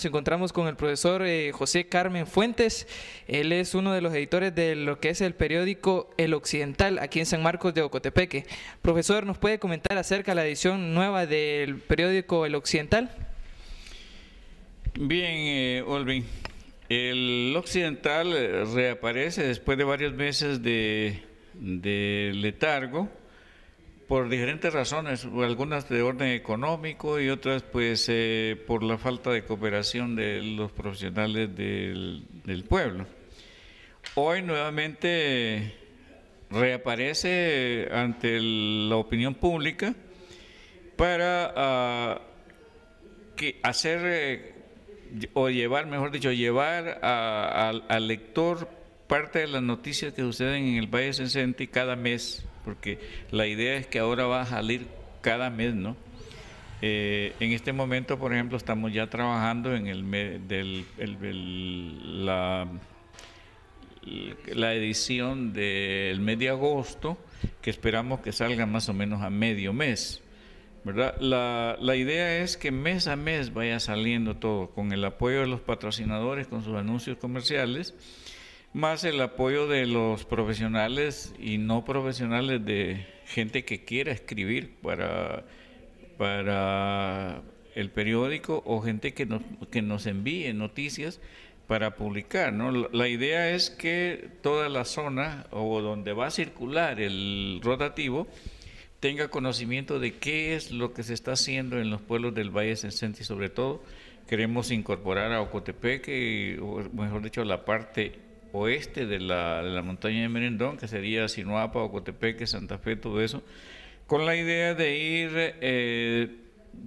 nos encontramos con el profesor eh, José Carmen Fuentes. Él es uno de los editores de lo que es el periódico El Occidental, aquí en San Marcos de Ocotepeque. Profesor, ¿nos puede comentar acerca de la edición nueva del periódico El Occidental? Bien, eh, Olvin. El Occidental eh, reaparece después de varios meses de letargo por diferentes razones, algunas de orden económico y otras pues eh, por la falta de cooperación de los profesionales del, pueblo. Hoy nuevamente reaparece ante la opinión pública para ah, que hacer eh, o llevar, mejor dicho, llevar al lector parte de las noticias que suceden en el Valle Sensente cada mes porque la idea es que ahora va a salir cada mes, ¿no? Eh, en este momento, por ejemplo, estamos ya trabajando en el, la, la edición del mes de agosto, que esperamos que salga más o menos a medio mes. ¿verdad? La, la, idea es que mes a mes vaya saliendo todo, con el apoyo de los patrocinadores, con sus anuncios comerciales más el apoyo de los profesionales y no profesionales, de gente que quiera escribir para, para el periódico o gente que nos, nos envíe noticias para publicar. La idea es que toda la zona o donde va a circular el rotativo tenga conocimiento de qué es lo que se está haciendo en los pueblos del Valle Sensente y sobre todo queremos incorporar a Ocotepeque, o mejor dicho, la parte oeste de la, montaña de Merendón, que sería Sinuapa, Ocotepeque, Santa Fe, todo eso, con la idea de ir eh,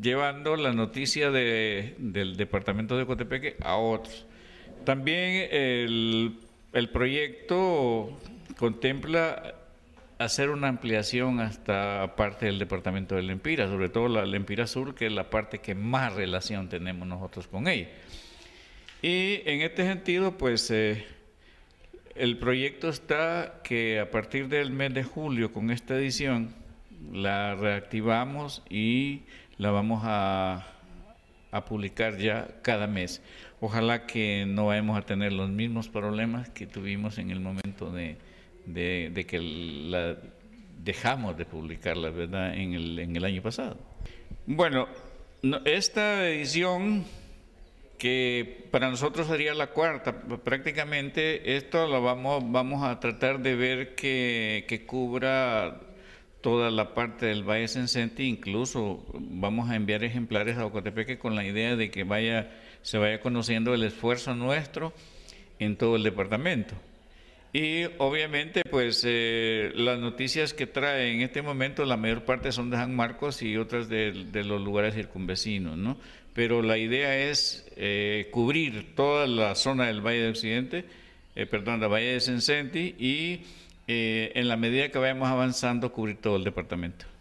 llevando la noticia del departamento de Ocotepeque a otros. También el, proyecto contempla hacer una ampliación hasta parte del departamento de Lempira, sobre todo la Lempira Sur, que es la parte que más relación tenemos nosotros con ella. Y en este sentido, pues eh, el proyecto está que a partir del mes de julio, con esta edición, la reactivamos y la vamos a, a publicar ya cada mes. Ojalá que no vayamos a tener los mismos problemas que tuvimos en el momento de, de, que la dejamos de publicarla, ¿verdad?, en el, en el año pasado. Bueno, esta edición que para nosotros sería la cuarta. Prácticamente esto lo vamos, vamos a tratar de ver que, que cubra toda la parte del Valle Sencente, incluso vamos a enviar ejemplares a Ocotepeque con la idea de que vaya, se vaya conociendo el esfuerzo nuestro en todo el departamento. Y obviamente, pues eh, las noticias que trae en este momento, la mayor parte son de San Marcos y otras de, los lugares circunvecinos, ¿no? Pero la idea es eh, cubrir toda la zona del Valle de Occidente, eh, perdón, la Valle de Sencenti, y en la medida que vayamos avanzando, cubrir todo el departamento.